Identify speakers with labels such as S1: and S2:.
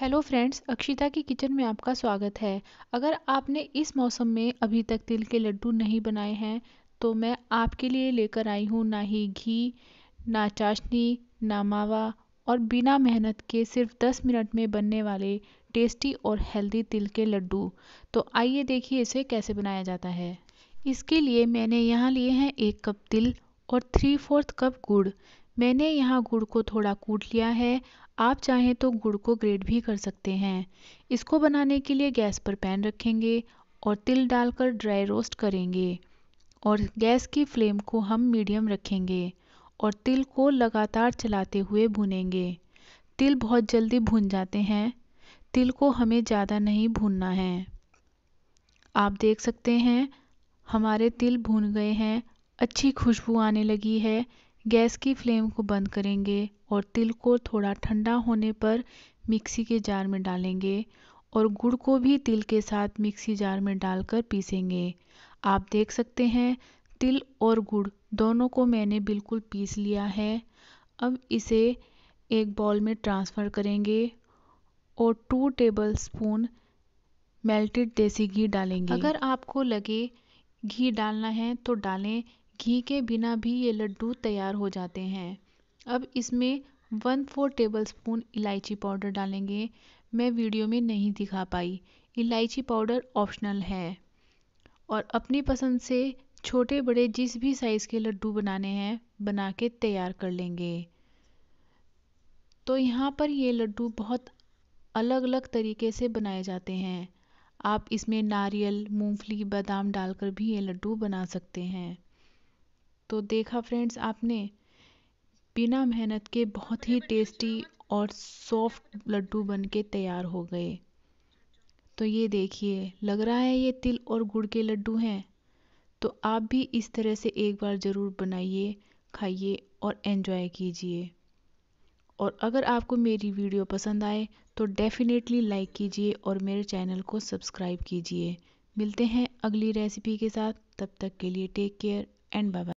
S1: hello friends Akshita की kitchen में आपका स्वागत है अगर आपने इस मौसम में अभी तक तिल के लड्डू नहीं बनाए हैं तो मैं आपके लिए लेकर आई हूँ ना ही घी ना चाशनी ना मावा और बिना मेहनत के सिर्फ 10 मिनट में बनने वाले टेस्टी और हेल्दी तिल के लड्डू तो आइए देखिए इसे कैसे बनाया जाता है इसके लिए मैंने यहाँ लिए हैं एक कप तिल और थ्री फोर्थ कप गुड़ मैंने यहाँ गुड़ को थोड़ा कूट लिया है आप चाहें तो गुड़ को ग्रेट भी कर सकते हैं इसको बनाने के लिए गैस पर पैन रखेंगे और तिल डालकर ड्राई रोस्ट करेंगे और गैस की फ्लेम को हम मीडियम रखेंगे और तिल को लगातार चलाते हुए भुनेंगे तिल बहुत जल्दी भुन जाते हैं तिल को हमें ज़्यादा नहीं भूनना है आप देख सकते हैं हमारे तिल भून गए हैं अच्छी खुशबू आने लगी है गैस की फ्लेम को बंद करेंगे और तिल को थोड़ा ठंडा होने पर मिक्सी के जार में डालेंगे और गुड़ को भी तिल के साथ मिक्सी जार में डालकर पीसेंगे आप देख सकते हैं तिल और गुड़ दोनों को मैंने बिल्कुल पीस लिया है अब इसे एक बॉल में ट्रांसफ़र करेंगे और टू टेबल स्पून मेल्टेड देसी घी डालेंगे अगर आपको लगे घी डालना है तो डालें घी के बिना भी ये लड्डू तैयार हो जाते हैं अब इसमें वन फोर टेबल स्पून इलायची पाउडर डालेंगे मैं वीडियो में नहीं दिखा पाई इलायची पाउडर ऑप्शनल है और अपनी पसंद से छोटे बड़े जिस भी साइज़ के लड्डू बनाने हैं बना के तैयार कर लेंगे तो यहाँ पर ये लड्डू बहुत अलग अलग तरीके से बनाए जाते हैं आप इसमें नारियल मूंगफली बादाम डालकर भी ये लड्डू बना सकते हैं तो देखा फ्रेंड्स आपने बिना मेहनत के बहुत ही टेस्टी और सॉफ्ट लड्डू बन के तैयार हो गए तो ये देखिए लग रहा है ये तिल और गुड़ के लड्डू हैं तो आप भी इस तरह से एक बार ज़रूर बनाइए खाइए और एंजॉय कीजिए और अगर आपको मेरी वीडियो पसंद आए तो डेफ़िनेटली लाइक कीजिए और मेरे चैनल को सब्सक्राइब कीजिए मिलते हैं अगली रेसिपी के साथ तब तक के लिए टेक केयर एंड बाय